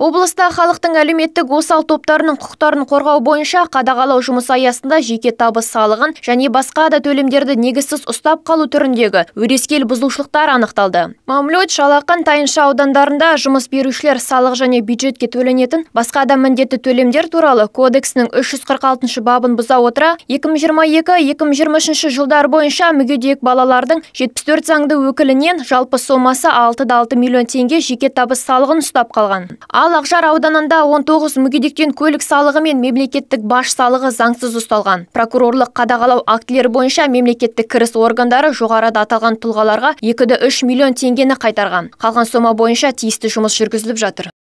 облыста халықтың әлеуметтік осал топтарының құқықтарын қорғау бойынша қадағалау жұмысы аясында жеке табыс салығын және басқа да төлемдерді негізсіз ұстап қалу түріндегі өрескел бұзушылықтар анықталды мамлют жалақын тайынша аудандарында жұмыс берушілер салық және бюджетке төленетін басқа да міндетті төлемдер туралы кодексінің 346 бабын бұза отыра 2022-2023 жылдар бойынша мүгедек балалардың 74 заңды өкілінен жалпы сомасы 6,6 миллион теңге жеке табыс салығын ұстап қалған ал ал ақжар ауданында 19 мүгедектен көлік салығы мен мемлекеттік баш салығы заңсыз ұсталған прокурорлық қадағалау актілері бойынша мемлекеттік кіріс органдары жоғарыда аталған тұлғаларға 2-3 миллион теңгені қайтарған қалған сома бойынша тиісті жұмыс жүргізіліп жатыр